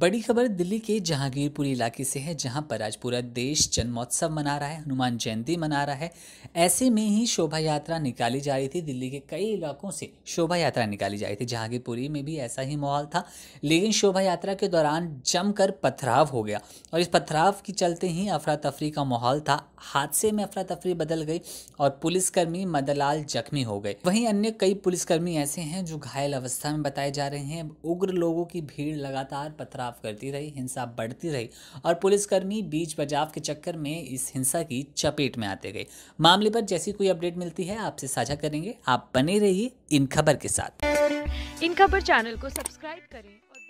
बड़ी खबर दिल्ली के जहांगीरपुरी इलाके से है जहां पर आज पूरा देश जन्मोत्सव मना रहा है हनुमान जयंती मना रहा है ऐसे में ही शोभा यात्रा निकाली जा रही थी दिल्ली के कई इलाकों से शोभा यात्रा निकाली जा रही थी जहांगीरपुरी में भी ऐसा ही माहौल था लेकिन शोभा यात्रा के दौरान जमकर पथराव हो गया और इस पथराव के चलते ही अफरा तफरी का माहौल था हादसे में अफरा तफरी बदल गई और पुलिसकर्मी मदलाल जख्मी हो गए वहीं अन्य कई पुलिसकर्मी ऐसे हैं जो घायल अवस्था में बताए जा रहे हैं उग्र लोगों की भीड़ लगातार पथराव करती रही हिंसा बढ़ती रही और पुलिसकर्मी बीच बचाव के चक्कर में इस हिंसा की चपेट में आते गए मामले पर जैसी कोई अपडेट मिलती है आपसे साझा करेंगे आप बने रहिए इन खबर के साथ इन खबर चैनल को सब्सक्राइब करें और